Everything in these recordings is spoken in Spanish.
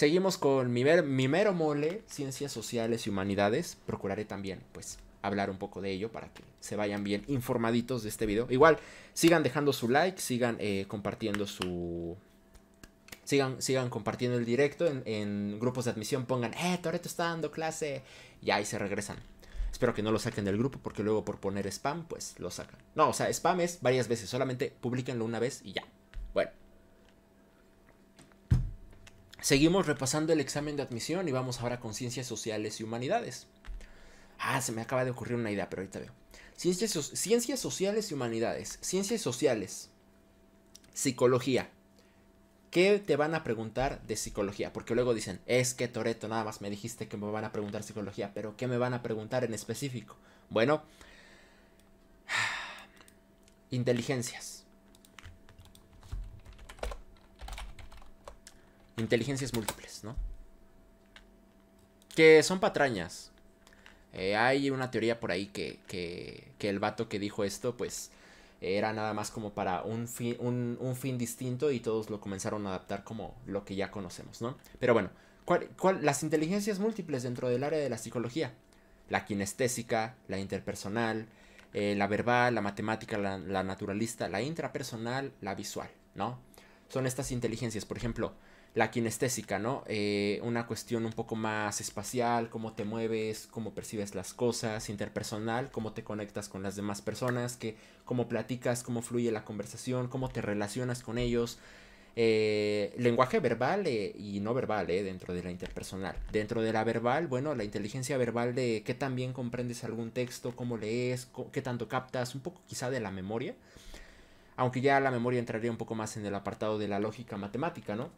Seguimos con mi, mero mole, ciencias sociales y humanidades. Procuraré también, pues, hablar un poco de ello para que se vayan bien informaditos de este video. Igual, sigan dejando su like, sigan eh, compartiendo su... Sigan, sigan compartiendo el directo en, grupos de admisión. Pongan, eh, Toreto está dando clase. Y ahí se regresan. Espero que no lo saquen del grupo porque luego por poner spam, pues lo sacan. No, o sea, spam es varias veces. Solamente publíquenlo una vez y ya. Bueno. Seguimos repasando el examen de admisión y vamos ahora con ciencias sociales y humanidades. Ah, se me acaba de ocurrir una idea, pero ahorita veo. Ciencias, ciencias sociales y humanidades. Ciencias sociales. Psicología. ¿Qué te van a preguntar de psicología? Porque luego dicen, es que Toreto, nada más me dijiste que me van a preguntar psicología, pero ¿qué me van a preguntar en específico? Bueno, inteligencias inteligencias múltiples, ¿no? Que son patrañas. Eh, hay una teoría por ahí que, que, el vato que dijo esto, pues era nada más como para un fin, un, fin distinto y todos lo comenzaron a adaptar como lo que ya conocemos, ¿no? Pero bueno, ¿cuál, las inteligencias múltiples dentro del área de la psicología. La kinestésica, la interpersonal, eh, la verbal, la matemática, la naturalista, la intrapersonal, la visual, ¿no? Son estas inteligencias, por ejemplo, la kinestésica, ¿no? Eh, una cuestión un poco más espacial, cómo te mueves, cómo percibes las cosas, interpersonal, cómo te conectas con las demás personas, que, cómo platicas, cómo fluye la conversación, cómo te relacionas con ellos. Eh, lenguaje verbal eh, y no verbal dentro de la interpersonal. Dentro de la verbal, bueno, la inteligencia verbal de qué tan bien comprendes algún texto, cómo lees, qué tanto captas, un poco quizá de la memoria. Aunque ya la memoria entraría un poco más en el apartado de la lógica matemática, ¿no?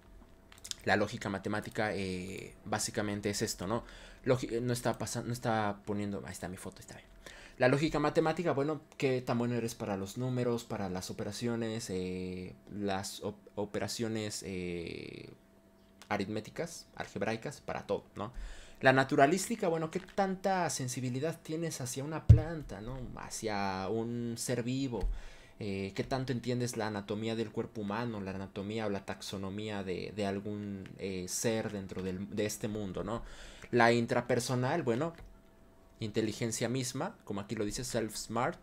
la lógica matemática eh, básicamente es esto, ¿no? Eh, no está pasando, está poniendo, ahí está mi foto, está bien. La lógica matemática, bueno, qué tan bueno eres para los números, para las operaciones, eh, las operaciones aritméticas, algebraicas, para todo, ¿no? La naturalística, bueno, qué tanta sensibilidad tienes hacia una planta, ¿no? Hacia un ser vivo, eh, qué tanto entiendes la anatomía del cuerpo humano, la anatomía o la taxonomía de, algún eh, ser dentro del, de este mundo, ¿no? La intrapersonal, bueno, inteligencia misma, como aquí lo dice self-smart,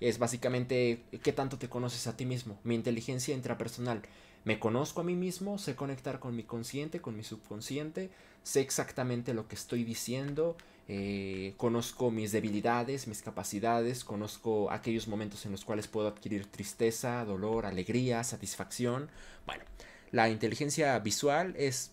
es básicamente qué tanto te conoces a ti mismo, mi inteligencia intrapersonal. Me conozco a mí mismo, sé conectar con mi consciente, con mi subconsciente, sé exactamente lo que estoy diciendo, eh, conozco mis debilidades, mis capacidades, conozco aquellos momentos en los cuales puedo adquirir tristeza, dolor, alegría, satisfacción. Bueno, la inteligencia visual es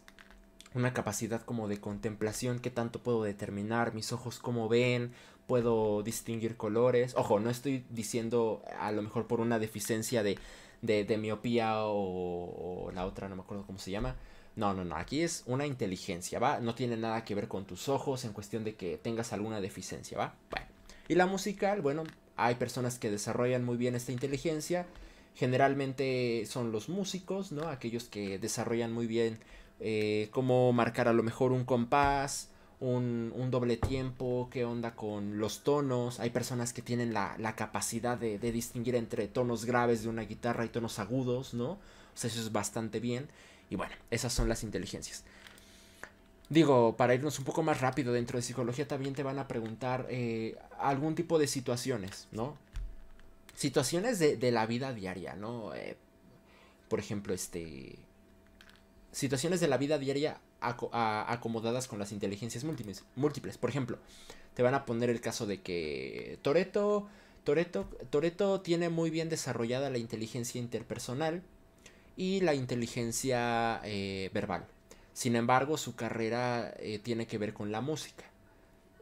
una capacidad como de contemplación que tanto puedo determinar, mis ojos cómo ven, puedo distinguir colores. Ojo, no estoy diciendo a lo mejor por una deficiencia de, de, miopía o, o la otra, no me acuerdo cómo se llama no, no, no, aquí es una inteligencia, ¿va? No tiene nada que ver con tus ojos en cuestión de que tengas alguna deficiencia, ¿va? Bueno. Y la musical, bueno, hay personas que desarrollan muy bien esta inteligencia. Generalmente son los músicos, ¿no? Aquellos que desarrollan muy bien eh, cómo marcar a lo mejor un compás, un, doble tiempo, qué onda con los tonos. Hay personas que tienen la, capacidad de, de distinguir entre tonos graves de una guitarra y tonos agudos, ¿no? O sea, eso es bastante bien. Y bueno, esas son las inteligencias. Digo, para irnos un poco más rápido dentro de psicología, también te van a preguntar eh, algún tipo de situaciones, ¿no? Situaciones de, la vida diaria, ¿no? Eh, por ejemplo, este... Situaciones de la vida diaria acomodadas con las inteligencias múltiples, múltiples. Por ejemplo, te van a poner el caso de que Toreto, Toreto tiene muy bien desarrollada la inteligencia interpersonal, y la inteligencia eh, verbal. Sin embargo, su carrera eh, tiene que ver con la música.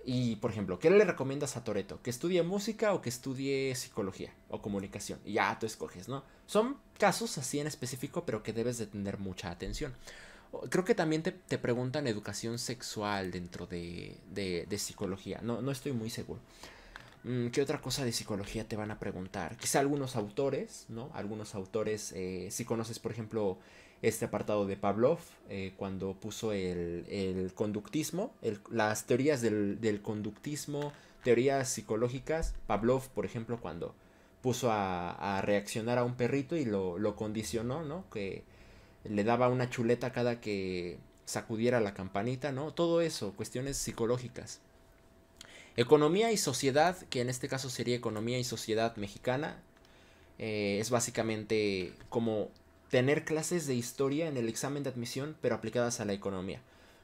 Y, por ejemplo, ¿qué le recomiendas a Toreto? ¿Que estudie música o que estudie psicología o comunicación? Y ya tú escoges, ¿no? Son casos así en específico, pero que debes de tener mucha atención. Creo que también te, preguntan educación sexual dentro de, psicología. No, no estoy muy seguro. Mm, ¿Qué otra cosa de psicología te van a preguntar? Quizá algunos autores, ¿no? Algunos autores, eh, si conoces, por ejemplo, este apartado de Pavlov, eh, cuando puso el, conductismo, las teorías del, conductismo, teorías psicológicas. Pavlov, por ejemplo, cuando puso a, reaccionar a un perrito y lo, lo condicionó, ¿no? Que le daba una chuleta cada que sacudiera la campanita, ¿no? Todo eso, cuestiones psicológicas. Economía y Sociedad, que en este caso sería Economía y Sociedad Mexicana, eh, es básicamente como tener clases de historia en el examen de admisión, pero aplicadas a la economía.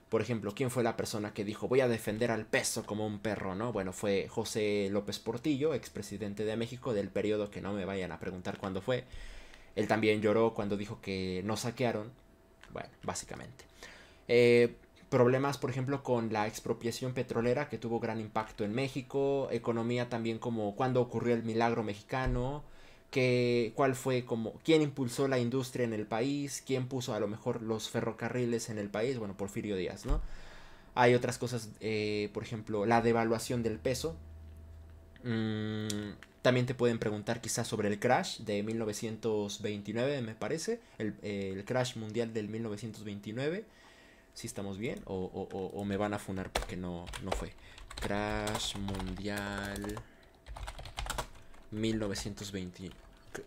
Por ejemplo, ¿quién fue la persona que dijo voy a defender al peso como un perro? ¿No? Bueno, fue José López Portillo, expresidente de México, del periodo que no me vayan a preguntar cuándo fue. Él también lloró cuando dijo que no saquearon. Bueno, básicamente. Eh, problemas, por ejemplo, con la expropiación petrolera que tuvo gran impacto en México, economía también como cuándo ocurrió el milagro mexicano, que, cuál fue como, quién impulsó la industria en el país, quién puso a lo mejor los ferrocarriles en el país, bueno, Porfirio Díaz, ¿no? Hay otras cosas, eh, por ejemplo, la devaluación del peso. Mm, también te pueden preguntar quizás sobre el crash de 1929, me parece, el, eh, el crash mundial del 1929 si estamos bien o, me van a funar porque no, no fue. Crash Mundial 1920.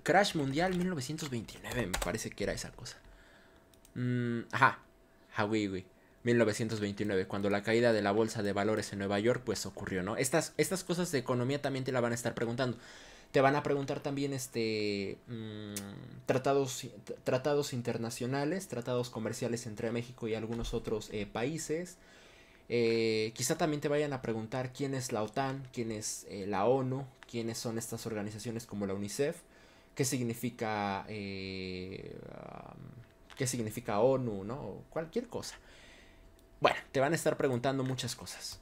Crash Mundial 1929, me parece que era esa cosa. Mm, ajá, 1929, cuando la caída de la bolsa de valores en Nueva York, pues ocurrió, ¿no? Estas, estas cosas de economía también te la van a estar preguntando. Te van a preguntar también este, mm, tratados, tratados internacionales, tratados comerciales entre México y algunos otros eh, países. Eh, quizá también te vayan a preguntar quién es la OTAN, quién es eh, la ONU, quiénes son estas organizaciones como la UNICEF, qué significa, qué significa ONU, ¿no? Cualquier cosa. Bueno, te van a estar preguntando muchas cosas.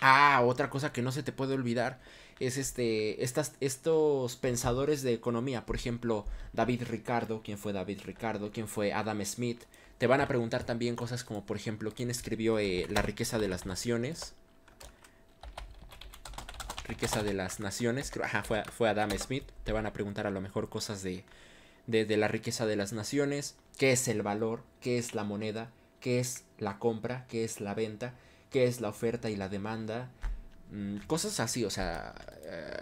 Ah, otra cosa que no se te puede olvidar es este, estas, estos pensadores de economía, por ejemplo, David Ricardo, quién fue David Ricardo, quién fue Adam Smith, te van a preguntar también cosas como, por ejemplo, quién escribió eh, La riqueza de las naciones. Riqueza de las naciones, ajá, fue, Adam Smith, te van a preguntar a lo mejor cosas de, de, de la riqueza de las naciones, qué es el valor, qué es la moneda, qué es la compra, qué es la venta, qué es la oferta y la demanda, Mm, cosas así, o sea, eh,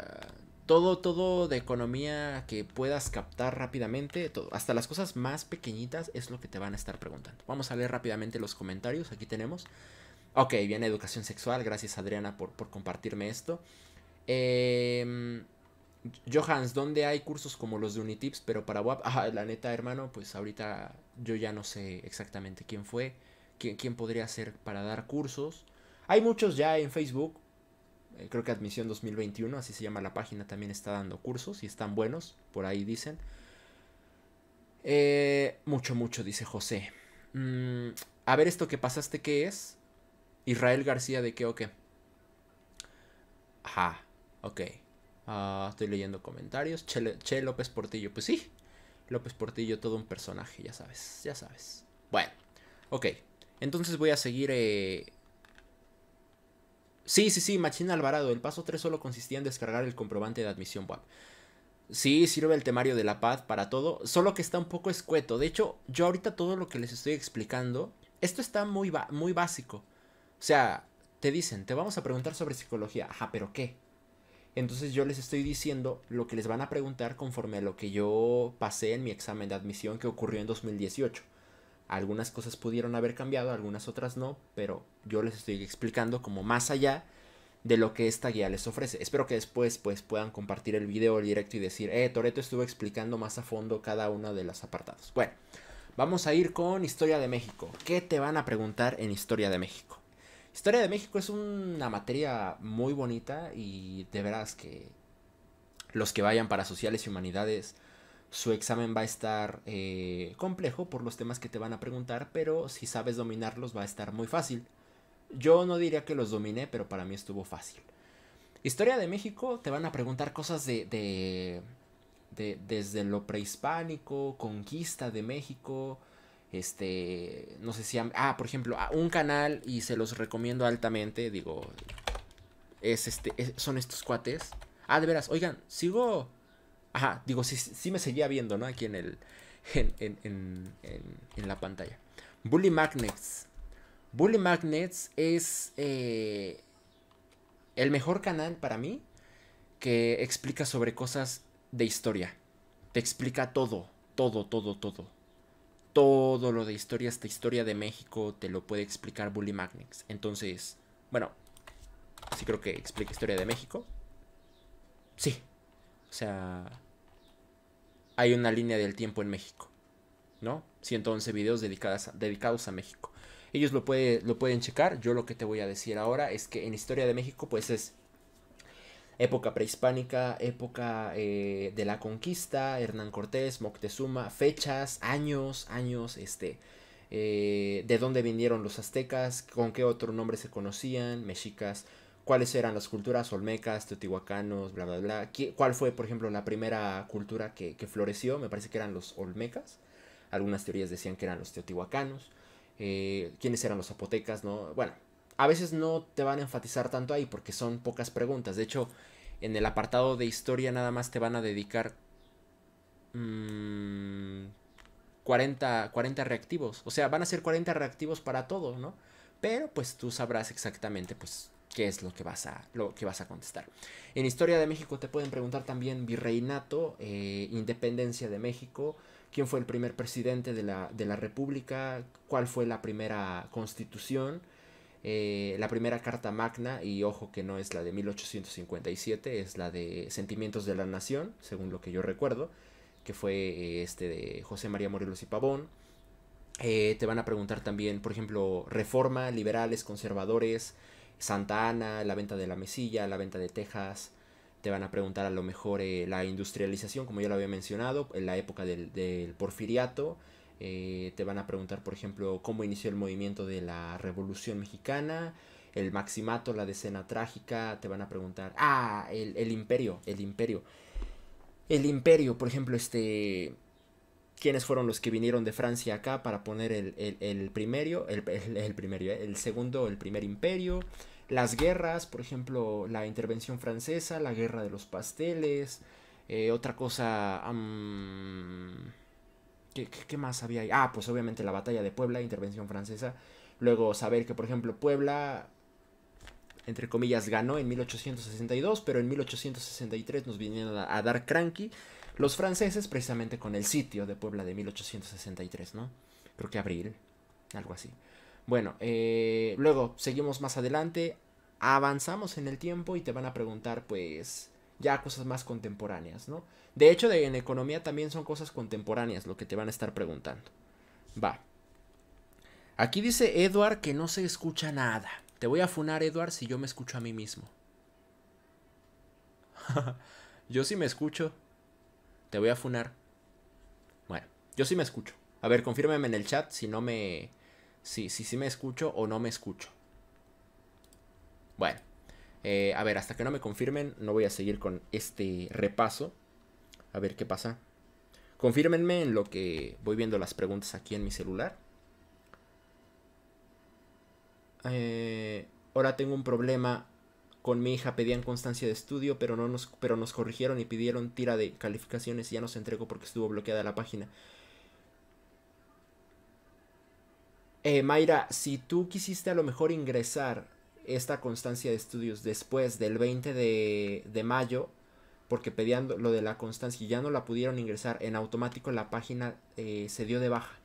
todo, todo de economía que puedas captar rápidamente, todo, hasta las cosas más pequeñitas es lo que te van a estar preguntando. Vamos a leer rápidamente los comentarios, aquí tenemos. Ok, viene educación sexual, gracias Adriana por, por compartirme esto. Em, Johans, ¿dónde hay cursos como los de Unitips, pero para WAP? Ah, la neta, hermano, pues ahorita yo ya no sé exactamente quién fue, quién podría ser para dar cursos. Hay muchos ya en Facebook, eh, creo que Admisión 2021, así se llama la página, también está dando cursos y están buenos, por ahí dicen. Eh, mucho, mucho, dice José. Mm, a ver esto que pasaste, ¿qué es? Israel García, ¿de qué o qué? Ajá, ok. Ah, estoy leyendo comentarios. Che, López Portillo, pues sí. López Portillo, todo un personaje, ya sabes, ya sabes. Bueno, ok. Entonces voy a seguir eh, Sí, sí, sí, Machín Alvarado. El paso 3 solo consistía en descargar el comprobante de admisión WAP. Sí, sirve el temario de la paz para todo, solo que está un poco escueto. De hecho, yo ahorita todo lo que les estoy explicando, esto está muy, muy básico. O sea, te dicen, te vamos a preguntar sobre psicología. Ajá, pero ¿qué? Entonces yo les estoy diciendo lo que les van a preguntar conforme a lo que yo pasé en mi examen de admisión que ocurrió en 2018. Algunas cosas pudieron haber cambiado, algunas otras no, pero yo les estoy explicando como más allá de lo que esta guía les ofrece. Espero que después pues, puedan compartir el video, el directo y decir, eh, Toreto estuvo explicando más a fondo cada una de los apartados. Bueno, vamos a ir con Historia de México. ¿Qué te van a preguntar en Historia de México? Historia de México es una materia muy bonita y de veras que los que vayan para sociales y humanidades su examen va a estar eh, complejo por los temas que te van a preguntar, pero si sabes dominarlos va a estar muy fácil. Yo no diría que los dominé, pero para mí estuvo fácil. Historia de México, te van a preguntar cosas de, de, desde lo prehispánico, conquista de México, este, no sé si, ah, por ejemplo, un canal y se los recomiendo altamente, digo, es este, son estos cuates. Ah, de veras, oigan, sigo Ajá, digo, sí, me seguía viendo, ¿no? Aquí en el. En, la pantalla. Bully Magnets. Bully Magnets es eh, el mejor canal para mí que explica sobre cosas de historia. Te explica todo, todo, todo, todo. Todo lo de historia, esta historia de México te lo puede explicar Bully Magnets. Entonces, bueno, sí creo que explica historia de México. Sí. O sea, hay una línea del tiempo en México, ¿no? 111 videos dedicadas, dedicados a México. Ellos lo, lo pueden checar. Yo lo que te voy a decir ahora es que en Historia de México, pues es época prehispánica, época eh, de la conquista, Hernán Cortés, Moctezuma, fechas, años, años, este, eh, de dónde vinieron los aztecas, con qué otro nombre se conocían, mexicas, cuáles eran las culturas olmecas, teotihuacanos, bla, bla, bla. ¿Cuál fue, por ejemplo, la primera cultura que, floreció? Me parece que eran los olmecas. Algunas teorías decían que eran los teotihuacanos. Eh, ¿Quiénes eran los zapotecas? ¿no? Bueno, a veces no te van a enfatizar tanto ahí porque son pocas preguntas. De hecho, en el apartado de historia nada más te van a dedicar 40 mm, reactivos. O sea, van a ser 40 reactivos para todo, ¿no? Pero pues tú sabrás exactamente pues qué es lo que vas a, lo que vas a contestar. En Historia de México te pueden preguntar también Virreinato, eh, Independencia de México, quién fue el primer presidente de la, República, cuál fue la primera constitución, eh, la primera carta magna, y ojo que no es la de 1857, es la de Sentimientos de la Nación, según lo que yo recuerdo, que fue eh, este de José María Morelos y Pavón. te van a preguntar también, por ejemplo, reforma, liberales, conservadores, Santa Ana, la venta de la mesilla, la venta de Texas. Te van a preguntar a lo mejor eh, la industrialización, como ya lo había mencionado, en la época del, porfiriato. Eh, te van a preguntar, por ejemplo, cómo inició el movimiento de la Revolución Mexicana, el maximato, la decena trágica. Te van a preguntar, ah, el imperio, el imperio. El imperio, por ejemplo, este quiénes fueron los que vinieron de Francia acá para poner el, el, el primero, el, eh, el segundo, el primer imperio, las guerras, por ejemplo, la intervención francesa, la guerra de los pasteles, eh, otra cosa... ¿qué, más había ahí? Ah, pues obviamente la batalla de Puebla, intervención francesa. Luego saber que, por ejemplo, Puebla, entre comillas, ganó en 1862, pero en 1863 nos vinieron a dar cranky los franceses, precisamente con el sitio de Puebla de 1863, ¿no? Creo que abril, algo así. Bueno, eh, luego seguimos más adelante, avanzamos en el tiempo y te van a preguntar, pues, ya cosas más contemporáneas, ¿no? De hecho, en economía también son cosas contemporáneas lo que te van a estar preguntando. Va. Aquí dice Edward que no se escucha nada. Te voy a funar, Edward, si yo me escucho a mí mismo. yo sí me escucho voy a funar. Bueno, yo sí me escucho. A ver, confírmeme en el chat si no me. Si, si, si me escucho o no me escucho. Bueno. Eh, a ver, hasta que no me confirmen, no voy a seguir con este repaso. A ver qué pasa. Confírmenme en lo que voy viendo las preguntas aquí en mi celular. Eh, ahora tengo un problema con mi hija pedían constancia de estudio, pero, no nos, pero nos corrigieron y pidieron tira de calificaciones y ya nos entregó porque estuvo bloqueada la página. Eh, Mayra, si tú quisiste a lo mejor ingresar esta constancia de estudios después del 20 de, de mayo, porque pedían lo de la constancia y ya no la pudieron ingresar, en automático la página eh, se dio de baja.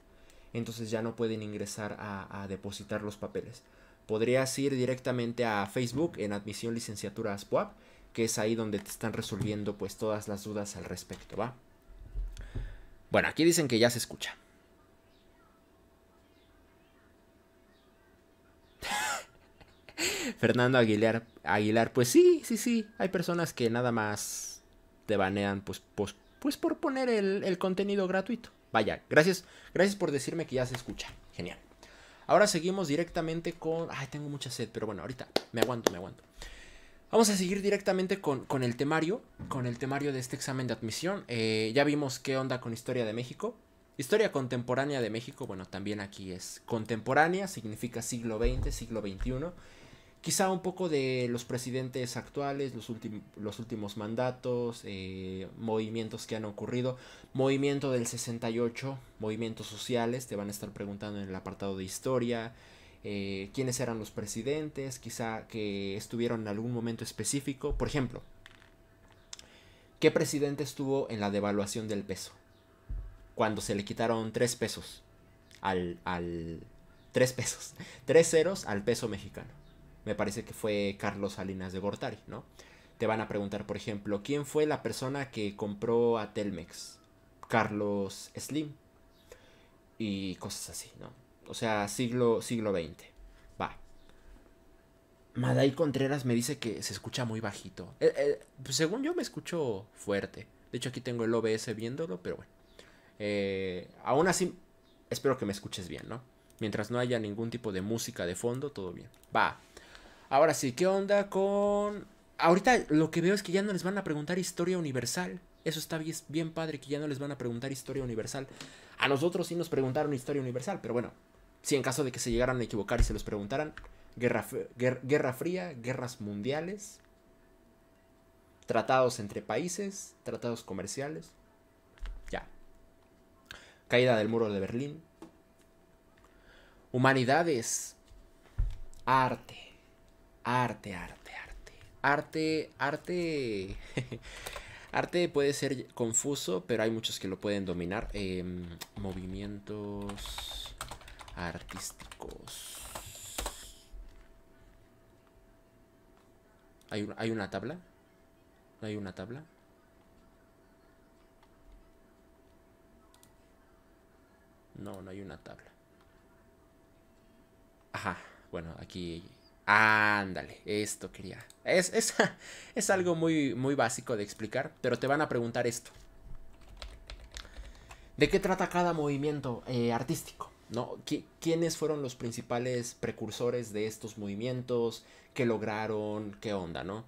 Entonces ya no pueden ingresar a depositar los papeles podrías ir directamente a Facebook en admisión licenciatura ASPUAP, que es ahí donde te están resolviendo pues todas las dudas al respecto, ¿va? Bueno, aquí dicen que ya se escucha. Fernando Aguilar, Aguilar, pues sí, sí, sí, hay personas que nada más te banean pues, pues, pues por poner el, el contenido gratuito. Vaya, gracias, gracias por decirme que ya se escucha. Genial. Ahora seguimos directamente con... Ay, tengo mucha sed, pero bueno, ahorita me aguanto, me aguanto. Vamos a seguir directamente con, con el temario, con el temario de este examen de admisión. Eh, ya vimos qué onda con Historia de México. Historia contemporánea de México, bueno, también aquí es contemporánea, significa siglo XX, siglo XXI quizá un poco de los presidentes actuales, los, los últimos mandatos, eh, movimientos que han ocurrido, movimiento del 68, movimientos sociales, te van a estar preguntando en el apartado de historia, eh, quiénes eran los presidentes, quizá que estuvieron en algún momento específico, por ejemplo, ¿qué presidente estuvo en la devaluación del peso? Cuando se le quitaron tres pesos al... al pesos, tres ceros al peso mexicano me parece que fue Carlos Salinas de Gortari, ¿no? Te van a preguntar, por ejemplo, ¿quién fue la persona que compró a Telmex? Carlos Slim. Y cosas así, ¿no? O sea, siglo, siglo XX. Va. Maday Contreras me dice que se escucha muy bajito. Eh, eh, pues según yo me escucho fuerte. De hecho, aquí tengo el OBS viéndolo, pero bueno. Eh, aún así, espero que me escuches bien, ¿no? Mientras no haya ningún tipo de música de fondo, todo bien. Va. Ahora sí, ¿qué onda con...? Ahorita lo que veo es que ya no les van a preguntar historia universal. Eso está bien, padre, que ya no les van a preguntar historia universal. A nosotros sí nos preguntaron historia universal, pero bueno, si en caso de que se llegaran a equivocar y se los preguntaran, guerra fría, guerras mundiales, tratados entre países, tratados comerciales, ya. Caída del muro de Berlín, humanidades, arte. Arte, arte, arte. Arte, arte. arte puede ser confuso, pero hay muchos que lo pueden dominar. Em, movimientos artísticos. ¿Hay, ¿Hay una tabla? ¿No hay una tabla? No, no hay una tabla. Ajá, bueno, aquí Ándale, esto quería. Es, es, algo muy, muy básico de explicar, pero te van a preguntar esto. ¿De qué trata cada movimiento eh, artístico? ¿no? ¿Quiénes fueron los principales precursores de estos movimientos? ¿Qué lograron? ¿Qué onda, no?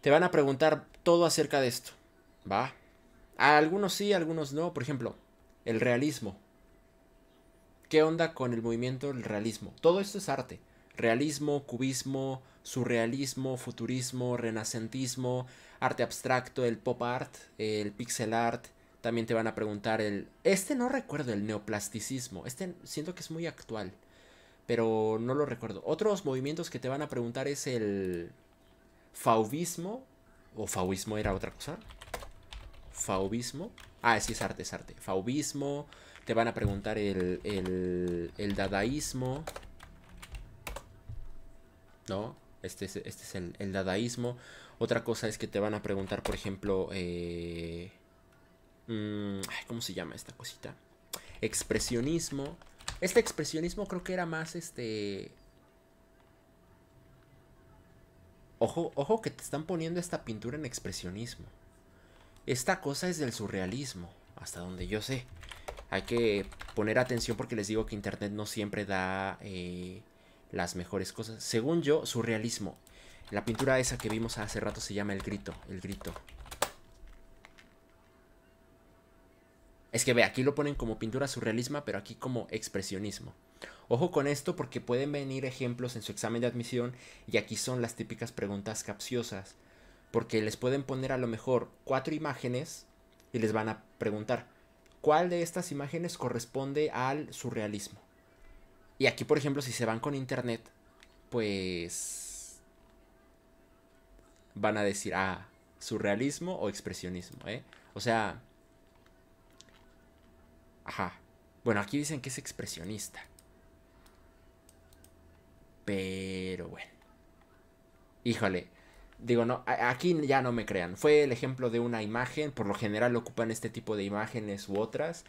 Te van a preguntar todo acerca de esto, ¿va? A algunos sí, algunos no. Por ejemplo, el realismo. ¿Qué onda con el movimiento el realismo? Todo esto es arte realismo, cubismo, surrealismo, futurismo, renacentismo, arte abstracto, el pop art, el pixel art. También te van a preguntar el... Este no recuerdo el neoplasticismo. Este siento que es muy actual. Pero no lo recuerdo. Otros movimientos que te van a preguntar es el... Fauvismo. ¿O fauvismo era otra cosa? Fauvismo. Ah, sí, es arte, es arte. Fauvismo. Te van a preguntar el, el, el dadaísmo. ¿no? Este es, este es el, dadaísmo. Otra cosa es que te van a preguntar, por ejemplo, eh, mm, ¿cómo se llama esta cosita? Expresionismo. Este expresionismo creo que era más este... Ojo, ojo que te están poniendo esta pintura en expresionismo. Esta cosa es del surrealismo, hasta donde yo sé. Hay que poner atención porque les digo que Internet no siempre da... Eh, las mejores cosas. Según yo, surrealismo. La pintura esa que vimos hace rato se llama El Grito. El Grito. Es que ve, aquí lo ponen como pintura surrealismo pero aquí como expresionismo. Ojo con esto porque pueden venir ejemplos en su examen de admisión y aquí son las típicas preguntas capciosas. Porque les pueden poner a lo mejor cuatro imágenes y les van a preguntar, ¿cuál de estas imágenes corresponde al surrealismo? Y aquí, por ejemplo, si se van con internet, pues van a decir, ah, surrealismo o expresionismo, ¿eh? O sea, ajá. Bueno, aquí dicen que es expresionista. Pero bueno. Híjole. Digo, no, aquí ya no me crean. Fue el ejemplo de una imagen. Por lo general ocupan este tipo de imágenes u otras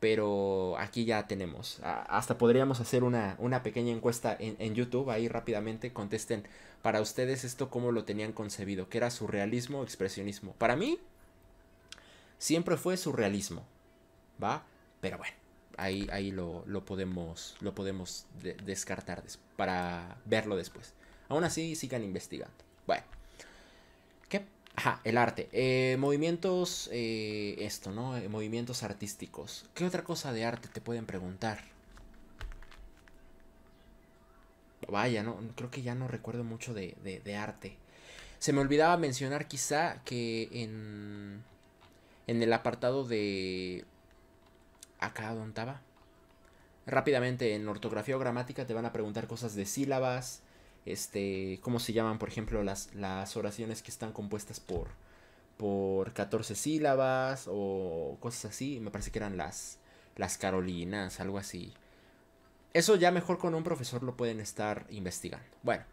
pero aquí ya tenemos. Hasta podríamos hacer una, pequeña encuesta en, YouTube, ahí rápidamente contesten para ustedes esto cómo lo tenían concebido, que era surrealismo o expresionismo. Para mí, siempre fue surrealismo, ¿va? Pero bueno, ahí, ahí lo, podemos, lo podemos descartar para verlo después. Aún así, sigan investigando. Bueno. Ajá, el arte. Eh, movimientos, eh, esto, ¿no? Eh, movimientos artísticos. ¿Qué otra cosa de arte te pueden preguntar? Vaya, ¿no? Creo que ya no recuerdo mucho de, de, arte. Se me olvidaba mencionar quizá que en, en el apartado de... Acá dónde estaba. Rápidamente, en ortografía o gramática te van a preguntar cosas de sílabas, este, ¿cómo se llaman, por ejemplo, las, las oraciones que están compuestas por, por 14 sílabas o cosas así? Me parece que eran las, las Carolinas, algo así. Eso ya mejor con un profesor lo pueden estar investigando. Bueno,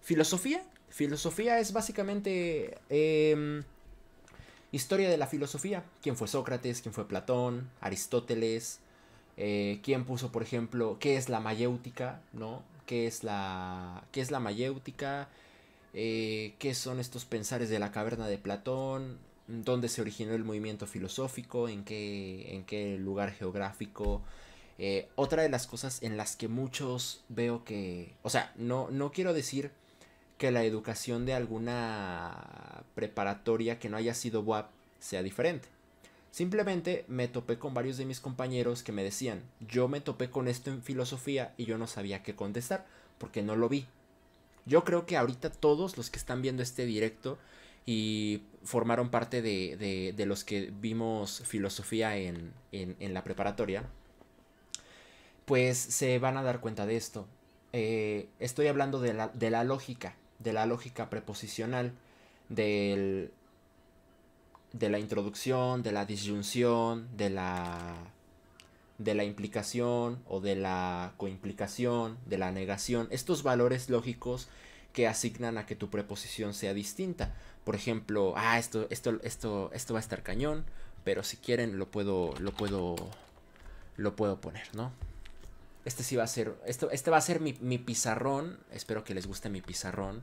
filosofía. Filosofía es básicamente em, historia de la filosofía. ¿Quién fue Sócrates? ¿Quién fue Platón? Aristóteles. Eh, ¿Quién puso, por ejemplo, qué es la mayéutica? ¿No? qué es la, qué es la mayéutica, eh, qué son estos pensares de la caverna de Platón, dónde se originó el movimiento filosófico, en qué, en qué lugar geográfico. Eh, otra de las cosas en las que muchos veo que, o sea, no, no quiero decir que la educación de alguna preparatoria que no haya sido WAP sea diferente. Simplemente me topé con varios de mis compañeros que me decían, yo me topé con esto en filosofía y yo no sabía qué contestar porque no lo vi. Yo creo que ahorita todos los que están viendo este directo y formaron parte de, los que vimos filosofía en, la preparatoria, pues se van a dar cuenta de esto. Eh, estoy hablando de la, de la lógica, de la lógica preposicional, del de la introducción, de la disyunción, de la de la implicación o de la coimplicación, de la negación, estos valores lógicos que asignan a que tu preposición sea distinta. Por ejemplo, ah, esto, esto, esto, esto va a estar cañón, pero si quieren lo puedo, lo puedo, lo puedo poner, ¿no? Este sí va a ser, este va a ser mi, pizarrón, espero que les guste mi pizarrón,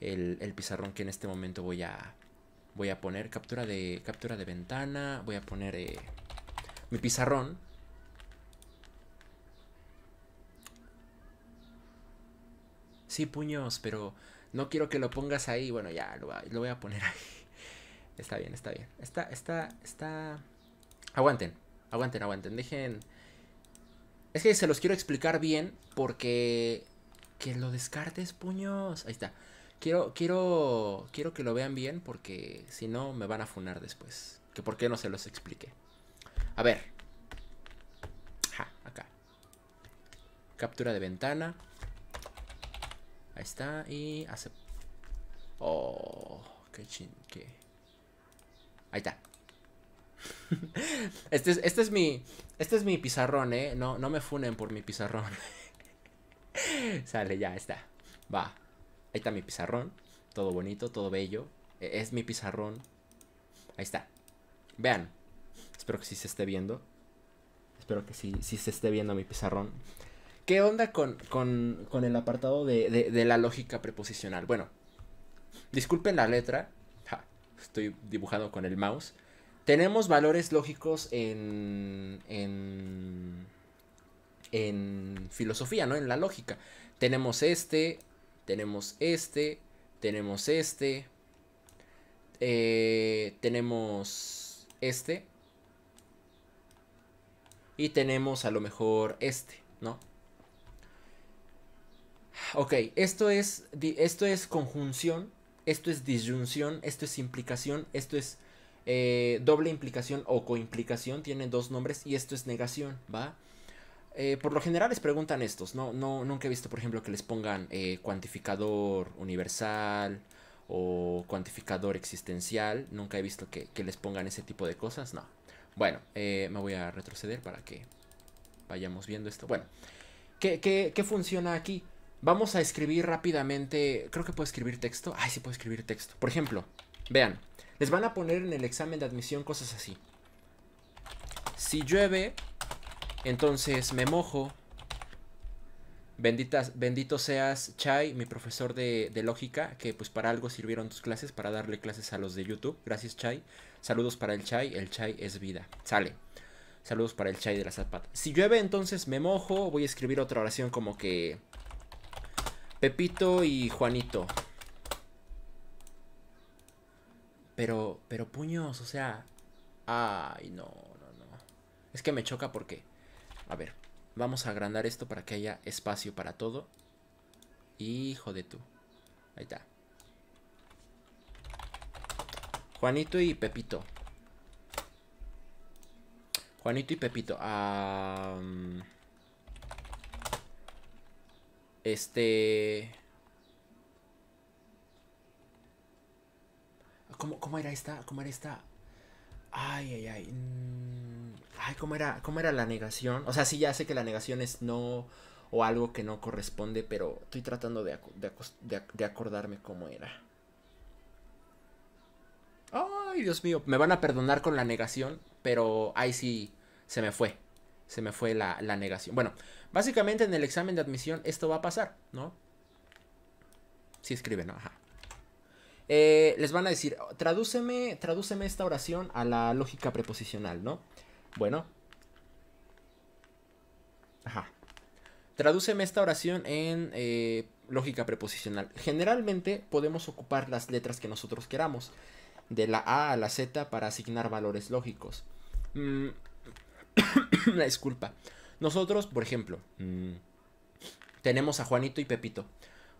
el pizarrón que en este momento voy a, Voy a poner captura de, captura de ventana. Voy a poner eh, mi pizarrón. Sí, puños, pero no quiero que lo pongas ahí. Bueno, ya lo, lo voy a poner ahí. Está bien, está bien. Está, está, está... Aguanten, aguanten, aguanten. Dejen... Es que se los quiero explicar bien porque... Que lo descartes, puños. Ahí está. Quiero, quiero, quiero que lo vean bien porque si no me van a funar después. Que por qué no se los explique A ver. Ja, acá. Captura de ventana. Ahí está. Y hace... Oh, qué ching... Qué... Ahí está. este, es, este es mi... Este es mi pizarrón, ¿eh? No, no me funen por mi pizarrón. Sale, ya está. Va. Ahí está mi pizarrón. Todo bonito, todo bello. E, es mi pizarrón. Ahí está. Vean. Espero que sí se esté viendo. Espero que sí, sí se esté viendo mi pizarrón. ¿Qué onda con, el apartado de, la lógica preposicional? Bueno, disculpen la letra. estoy dibujando con el mouse. Tenemos valores lógicos en, en, en filosofía, ¿no? En la lógica. Tenemos este, tenemos este, tenemos este, eh, tenemos este y tenemos a lo mejor este, ¿no? Ok, esto es, esto es conjunción, esto es disyunción, esto es implicación, esto es eh, doble implicación o coimplicación, tiene dos nombres y esto es negación, ¿va? Eh, por lo general les preguntan estos, no, no, nunca he visto, por ejemplo, que les pongan eh, cuantificador universal o cuantificador existencial, nunca he visto que, les pongan ese tipo de cosas, no. Bueno, eh, me voy a retroceder para que vayamos viendo esto. Bueno, ¿qué, qué, qué funciona aquí? Vamos a escribir rápidamente, creo que puedo escribir texto, ay, sí puedo escribir texto. Por ejemplo, vean, les van a poner en el examen de admisión cosas así. Si llueve, entonces me mojo. Benditas, bendito seas Chai, mi profesor de, lógica, que pues para algo sirvieron tus clases, para darle clases a los de YouTube. Gracias Chai. Saludos para el Chai, el Chai es vida. Sale. Saludos para el Chai de la Zapata. Si llueve entonces me mojo, voy a escribir otra oración como que... Pepito y Juanito. Pero, pero puños, o sea... Ay, no, no, no. Es que me choca porque... A ver, vamos a agrandar esto para que haya espacio para todo. Hijo de tú. Ahí está. Juanito y Pepito. Juanito y Pepito. este... ¿Cómo, ¿Cómo, era esta? ¿Cómo era esta? Ay, ay, ay. Mm, ay, ¿cómo era, ¿cómo era la negación? O sea, sí, ya sé que la negación es no o algo que no corresponde, pero estoy tratando de, acordarme cómo era. Ay, Dios mío, me van a perdonar con la negación, pero ahí sí se me fue. Se me fue la, la negación. Bueno, básicamente en el examen de admisión esto va a pasar, ¿no? Sí escribe, ¿no? Ajá. Eh, les van a decir, tradúceme, tradúceme esta oración a la lógica preposicional, ¿no? Bueno. Ajá. Tradúceme esta oración en eh, lógica preposicional. Generalmente podemos ocupar las letras que nosotros queramos, de la A a la Z, para asignar valores lógicos. Mm, la disculpa. Nosotros, por ejemplo, mm, tenemos a Juanito y Pepito.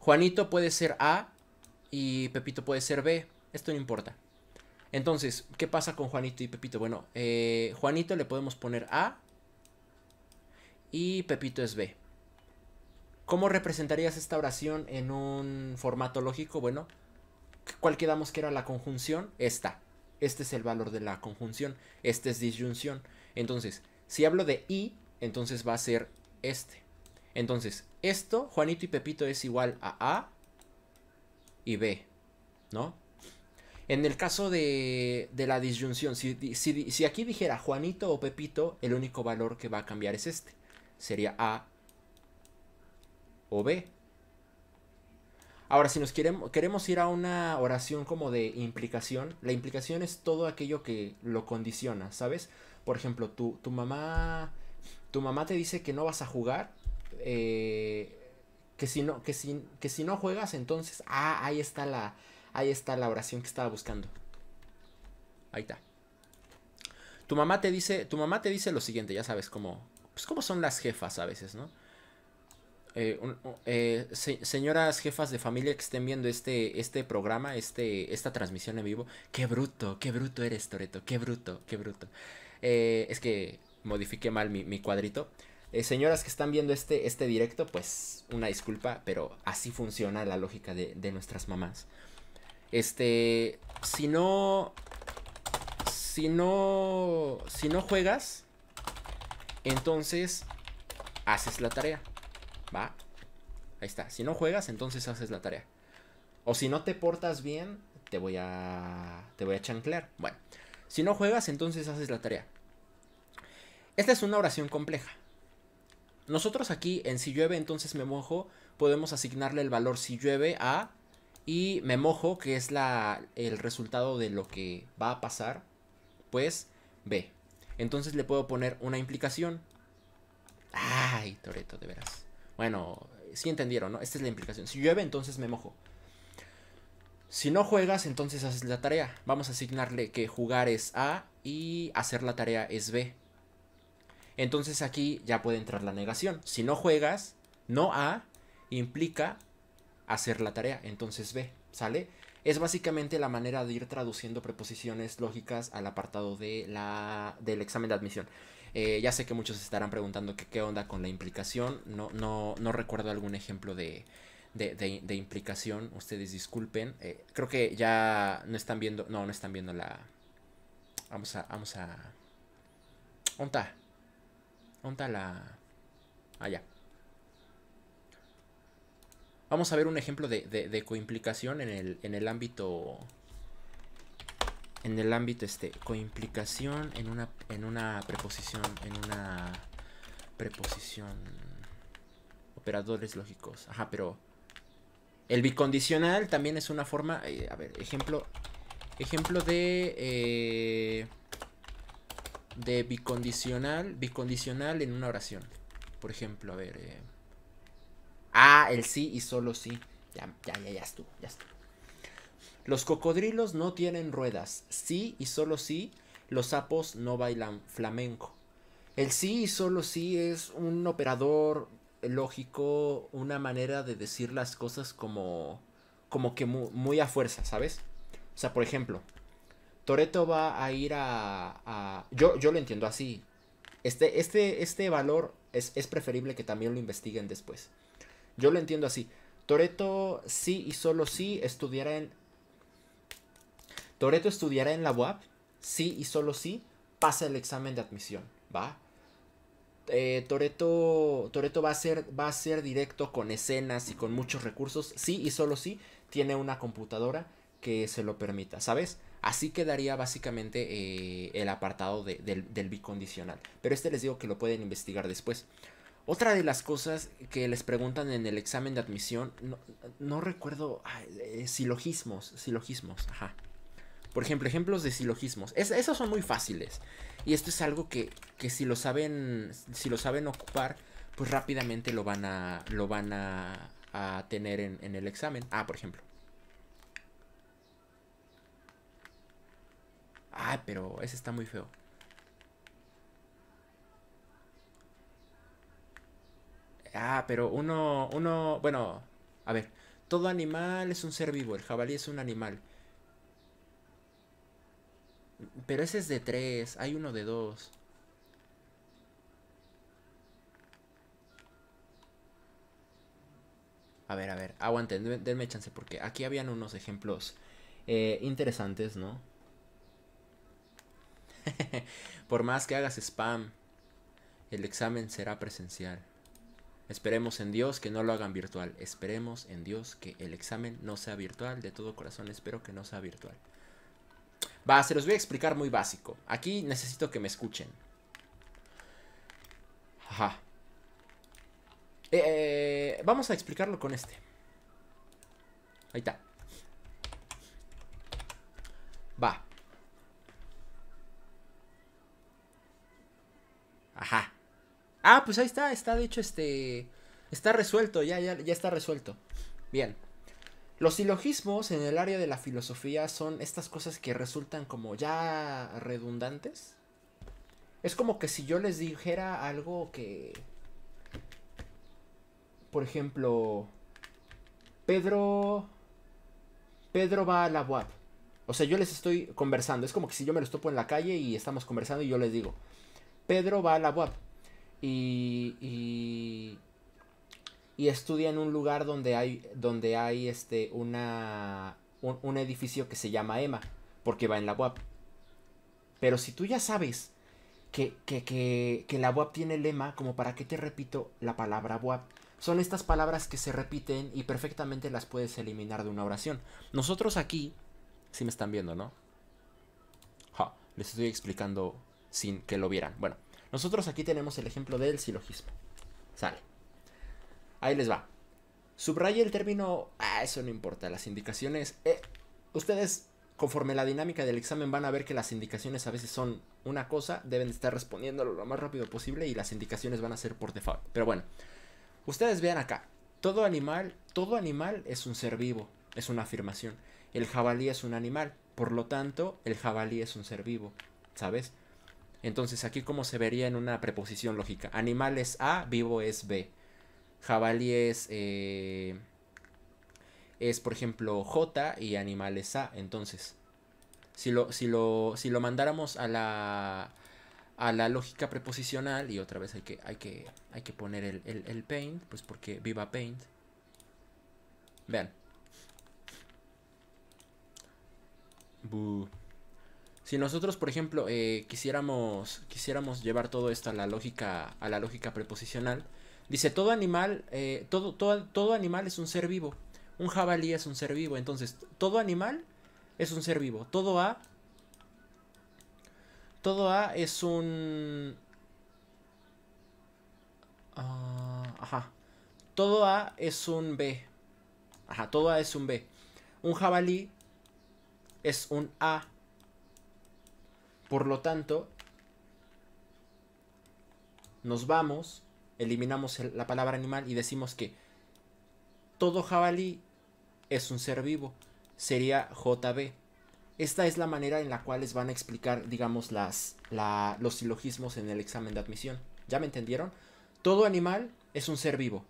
Juanito puede ser A y Pepito puede ser B, esto no importa. Entonces, ¿qué pasa con Juanito y Pepito? Bueno, eh, Juanito le podemos poner A y Pepito es B. ¿Cómo representarías esta oración en un formato lógico? Bueno, ¿cuál quedamos que era la conjunción? Esta. Este es el valor de la conjunción. esta es disyunción. Entonces, si hablo de I, entonces va a ser este. Entonces, esto, Juanito y Pepito es igual a A y B, ¿no? En el caso de, de la disyunción, si, si, aquí dijera Juanito o Pepito, el único valor que va a cambiar es este. Sería A o B. Ahora, si nos queremos, queremos ir a una oración como de implicación, la implicación es todo aquello que lo condiciona, ¿sabes? Por ejemplo, tu, tu mamá tu mamá te dice que no vas a jugar, eh, que si no, que si, que si no juegas, entonces, ah, ahí está la, ahí está la oración que estaba buscando. Ahí está. Tu mamá te dice, tu mamá te dice lo siguiente, ya sabes, cómo. pues cómo son las jefas a veces, ¿no? Eh, eh, señoras jefas de familia que estén viendo este, este programa, este, esta transmisión en vivo, qué bruto, qué bruto eres, Toreto, qué bruto, qué bruto. Eh, es que modifiqué mal mi cuadrito. Eh, señoras que están viendo este, este directo, pues una disculpa, pero así funciona la lógica de, de nuestras mamás. Este, si no, si no, si no juegas, entonces haces la tarea, ¿va? Ahí está, si no juegas, entonces haces la tarea. O si no te portas bien, te voy a, te voy a chanclear. Bueno, si no juegas, entonces haces la tarea. Esta es una oración compleja. Nosotros aquí en si llueve, entonces me mojo, podemos asignarle el valor si llueve a y me mojo, que es la, el resultado de lo que va a pasar, pues b. Entonces le puedo poner una implicación. Ay, Toreto, de veras. Bueno, sí entendieron, ¿no? Esta es la implicación. Si llueve, entonces me mojo. Si no juegas, entonces haces la tarea. Vamos a asignarle que jugar es A y hacer la tarea es B. Entonces aquí ya puede entrar la negación. Si no juegas, no A implica hacer la tarea. Entonces B, ¿sale? Es básicamente la manera de ir traduciendo preposiciones lógicas al apartado de la, del examen de admisión. Eh, ya sé que muchos estarán preguntando qué onda con la implicación. No, no, no recuerdo algún ejemplo de, de, de, implicación. Ustedes disculpen. Eh, creo que ya no están viendo. No, no están viendo la. Vamos a. Vamos a la...? Allá. Vamos a ver un ejemplo de, de, coimplicación en el, en el ámbito... En el ámbito este, coimplicación en una, en una preposición, en una preposición, operadores lógicos. Ajá, pero el bicondicional también es una forma, eh, a ver, ejemplo, ejemplo de... Eh, de bicondicional, bicondicional en una oración. Por ejemplo, a ver. Eh, ah, el sí y solo sí. Ya, ya, ya, ya estuvo, ya estuvo. Los cocodrilos no tienen ruedas. Sí y solo sí. Los sapos no bailan flamenco. El sí y solo sí es un operador lógico, una manera de decir las cosas como, como que muy a fuerza, ¿sabes? O sea, por ejemplo, Toreto va a ir a, yo, yo lo entiendo así. Este, este, este valor es, preferible que también lo investiguen después. Yo lo entiendo así. Toreto sí y solo sí estudiará en. Toreto estudiará en la UAP. Sí y solo sí pasa el examen de admisión. ¿Va? Eh, Toreto, va, a ser, va a ser directo con escenas y con muchos recursos. Sí y solo sí tiene una computadora que se lo permita, ¿sabes? Así quedaría básicamente eh, el apartado del, bicondicional. Pero este les digo que lo pueden investigar después. Otra de las cosas que les preguntan en el examen de admisión, no, recuerdo, eh, silogismos, silogismos, ajá. Por ejemplo, ejemplos de silogismos. esos son muy fáciles. Y esto es algo que, si lo saben, si lo saben ocupar, pues rápidamente lo van a, lo van a, tener en, en el examen. Ah, por ejemplo. Ah, pero ese está muy feo. Ah, pero uno, uno, bueno, a ver, todo animal es un ser vivo, el jabalí es un animal. Pero ese es de tres, hay uno de dos. A ver, a ver, aguanten, denme chance porque aquí habían unos ejemplos eh, interesantes, ¿no? Por más que hagas spam, el examen será presencial. Esperemos en Dios que no lo hagan virtual. Esperemos en Dios que el examen no sea virtual. De todo corazón espero que no sea virtual. Va, se los voy a explicar muy básico. Aquí necesito que me escuchen. Ajá. Eh, vamos a explicarlo con este. Ahí está. Va. Ajá. Ah, pues ahí está, está de hecho este... Está resuelto, ya, ya, está resuelto. Bien. Los silogismos en el área de la filosofía son estas cosas que resultan como ya redundantes. Es como que si yo les dijera algo que... Por ejemplo... Pedro... Pedro va a la UAP. O sea, yo les estoy conversando. Es como que si yo me los topo en la calle y estamos conversando y yo les digo, Pedro va a la UAP y, y, y estudia en un lugar donde hay, donde hay este, una, un, edificio que se llama EMA, porque va en la UAP. Pero si tú ya sabes que, la WAP tiene lema, como para qué te repito la palabra WAP. Son estas palabras que se repiten y perfectamente las puedes eliminar de una oración. Nosotros aquí, si me están viendo, ¿no? les estoy explicando sin que lo vieran. Bueno, nosotros aquí tenemos el ejemplo del silogismo. Sale. Ahí les va. Subraye el término... Ah, eso no importa. Las indicaciones... Eh, ustedes, conforme la dinámica del examen, van a ver que las indicaciones a veces son una cosa. Deben estar respondiéndolo lo más rápido posible y las indicaciones van a ser por default. Pero bueno, ustedes vean acá. Todo animal, todo animal es un ser vivo. Es una afirmación. El jabalí es un animal. Por lo tanto, el jabalí es un ser vivo. ¿Sabes? Entonces aquí como se vería en una preposición lógica. Animal es A, vivo es B. Jabalí es, eh, es por ejemplo J y animal es A. Entonces, si lo, si si lo mandáramos a la, a la lógica preposicional, y otra vez hay que, hay que, hay que poner el, paint, pues porque viva paint. Vean. Buh si nosotros, por ejemplo, eh, quisiéramos, quisiéramos llevar todo esto a la lógica, a la lógica preposicional, dice todo animal, eh, todo, todo, animal es un ser vivo. Un jabalí es un ser vivo. Entonces, todo animal es un ser vivo. Todo A. Todo A es un. Ah, ajá. Todo A es un B. Ajá, todo A es un B. Un jabalí es un A. Por lo tanto, nos vamos, eliminamos la palabra animal y decimos que todo jabalí es un ser vivo. Sería JB. Esta es la manera en la cual les van a explicar, digamos, las, los silogismos en el examen de admisión. ¿Ya me entendieron? Todo animal es un ser vivo.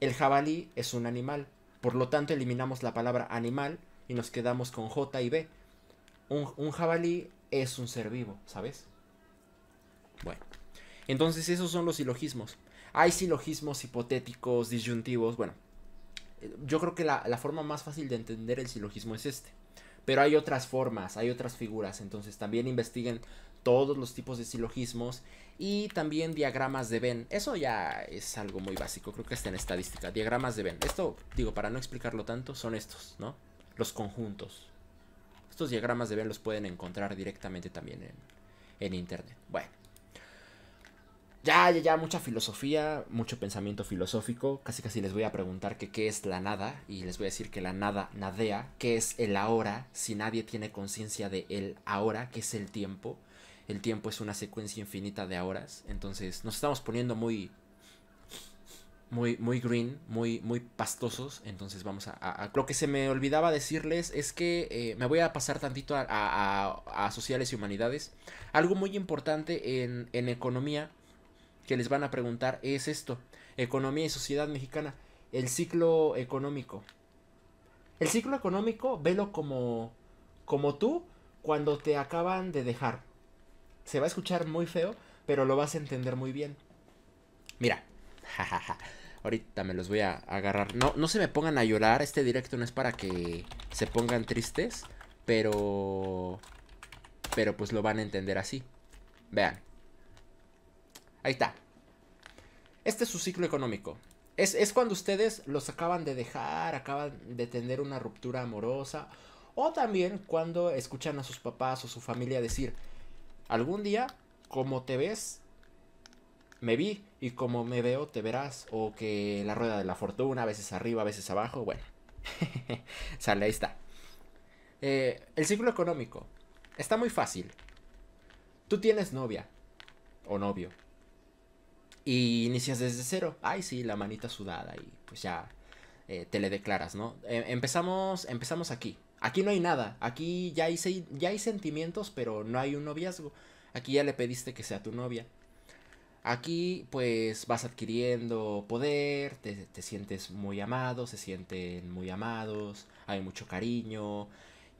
El jabalí es un animal. Por lo tanto, eliminamos la palabra animal y nos quedamos con J y B. Un, un jabalí es un ser vivo, ¿sabes? Bueno, entonces esos son los silogismos. Hay silogismos hipotéticos, disyuntivos, bueno. Yo creo que la, forma más fácil de entender el silogismo es este. Pero hay otras formas, hay otras figuras, entonces también investiguen todos los tipos de silogismos y también diagramas de Venn. Eso ya es algo muy básico, creo que está en estadística. Diagramas de Venn. Esto, digo, para no explicarlo tanto, son estos, ¿no? Los conjuntos diagramas de Venn los pueden encontrar directamente también en, internet. Bueno. Ya, ya, ya, mucha filosofía, mucho pensamiento filosófico. Casi casi les voy a preguntar que qué es la nada y les voy a decir que la nada nadea, qué es el ahora, si nadie tiene conciencia de el ahora, qué es el tiempo. El tiempo es una secuencia infinita de horas, entonces nos estamos poniendo muy muy, muy green, muy, muy pastosos. Entonces vamos a, Lo que se me olvidaba decirles es que eh, me voy a pasar tantito a, sociales y humanidades. Algo muy importante en, economía que les van a preguntar es esto. Economía y sociedad mexicana. El ciclo económico. El ciclo económico, velo como, como tú cuando te acaban de dejar. Se va a escuchar muy feo, pero lo vas a entender muy bien. Mira. Ahorita me los voy a agarrar. No, no se me pongan a llorar. Este directo no es para que se pongan tristes. Pero... Pero pues lo van a entender así. Vean. Ahí está. Este es su ciclo económico. Es, es, cuando ustedes los acaban de dejar, acaban de tener una ruptura amorosa. O también cuando escuchan a sus papás o su familia decir, algún día, como te ves, me vi, y como me veo te verás, o que la rueda de la fortuna, a veces arriba, a veces abajo, bueno, sale, ahí está. Eh, el ciclo económico, está muy fácil. Tú tienes novia, o novio, y inicias desde cero, ay sí, la manita sudada, y pues ya eh, te le declaras, ¿no? Eh, empezamos, empezamos aquí, Aquí no hay nada. Aquí ya, ya hay sentimientos, pero no hay un noviazgo. Aquí ya le pediste que sea tu novia. Aquí pues vas adquiriendo poder, te, sientes muy amado, se sienten muy amados, hay mucho cariño,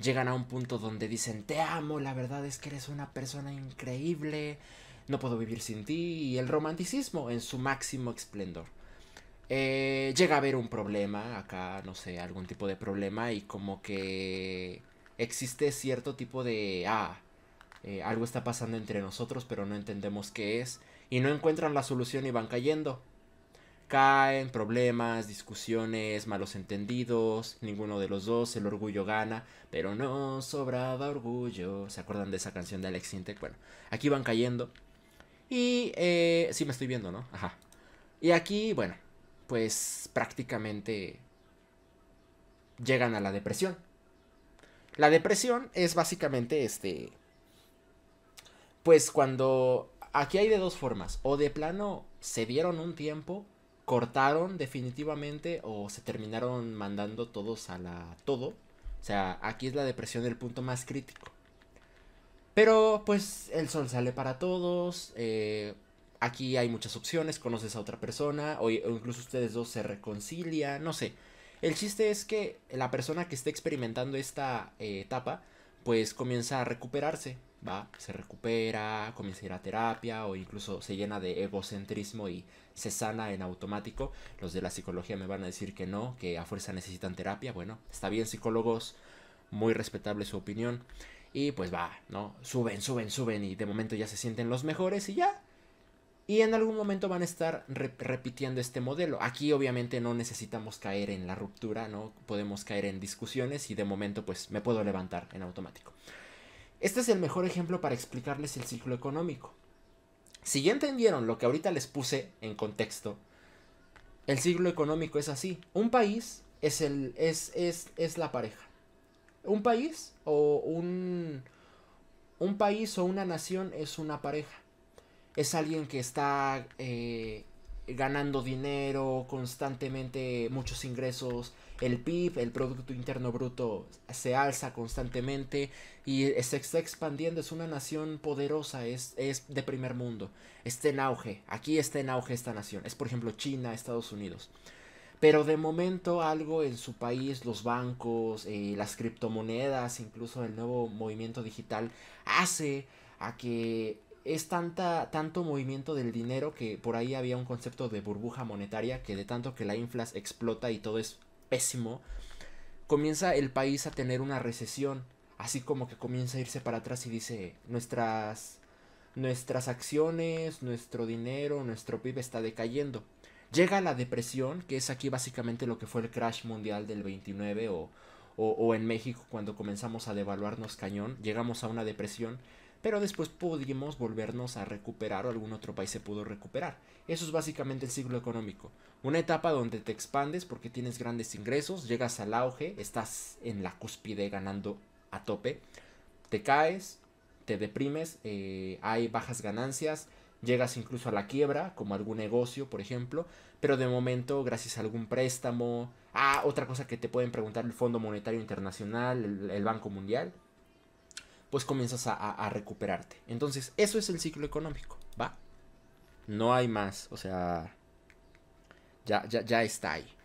llegan a un punto donde dicen te amo, la verdad es que eres una persona increíble, no puedo vivir sin ti y el romanticismo en su máximo esplendor. Eh, llega a haber un problema, acá no sé, algún tipo de problema y como que existe cierto tipo de, ah, eh, algo está pasando entre nosotros pero no entendemos qué es y no encuentran la solución y van cayendo. Caen problemas, discusiones, malos entendidos, ninguno de los dos, el orgullo gana, pero no sobraba orgullo. ¿Se acuerdan de esa canción de Alex Sintek? Bueno, aquí van cayendo. Y eh, sí me estoy viendo, ¿no? Ajá. Y aquí, bueno, pues prácticamente llegan a la depresión. La depresión es básicamente este. Pues cuando aquí hay de dos formas. O de plano se dieron un tiempo, cortaron definitivamente o se terminaron mandando todos a la todo. O sea, aquí es la depresión el punto más crítico. Pero pues el sol sale para todos. Eh, aquí hay muchas opciones, conoces a otra persona o, incluso ustedes dos se reconcilian, no sé. El chiste es que la persona que está experimentando esta eh, etapa pues comienza a recuperarse, va, se recupera, comienza a ir a terapia o incluso se llena de egocentrismo y se sana en automático. Los de la psicología me van a decir que no, que a fuerza necesitan terapia. Bueno, está bien psicólogos, muy respetable su opinión. Y pues va, ¿no? Suben, suben, suben y de momento ya se sienten los mejores y ya. Y en algún momento van a estar repitiendo este modelo. Aquí obviamente no necesitamos caer en la ruptura, ¿no? Podemos caer en discusiones y de momento pues me puedo levantar en automático. Este es el mejor ejemplo para explicarles el ciclo económico. Si ya entendieron lo que ahorita les puse en contexto, el ciclo económico es así. Un país es, el, es, la pareja. Un país o un, un país o una nación es una pareja. Es alguien que está eh, ganando dinero constantemente, muchos ingresos, el PIB, el Producto Interno Bruto se alza constantemente y se está expandiendo, es una nación poderosa, es, de primer mundo, está en auge, aquí está en auge esta nación, es por ejemplo China, Estados Unidos. Pero de momento algo en su país, los bancos, eh, las criptomonedas, incluso el nuevo movimiento digital, hace a que es tanta, tanto movimiento del dinero que por ahí había un concepto de burbuja monetaria que de tanto que la inflas explota y todo es pésimo, comienza el país a tener una recesión, así como que comienza a irse para atrás y dice, nuestras, nuestras acciones, nuestro dinero, nuestro PIB está decayendo. Llega la depresión, que es aquí básicamente lo que fue el crash mundial del 29 o, o, o en México cuando comenzamos a devaluarnos cañón, llegamos a una depresión pero después pudimos volvernos a recuperar o algún otro país se pudo recuperar. Eso es básicamente el ciclo económico. Una etapa donde te expandes porque tienes grandes ingresos, llegas al auge, estás en la cúspide ganando a tope, te caes, te deprimes, eh, hay bajas ganancias, llegas incluso a la quiebra, como algún negocio, por ejemplo, pero de momento, gracias a algún préstamo, ah, otra cosa que te pueden preguntar el Fondo Monetario Internacional, el Banco Mundial, pues comienzas a, recuperarte. Entonces, eso es el ciclo económico, ¿va? No hay más, o sea, ya, ya, ya está ahí.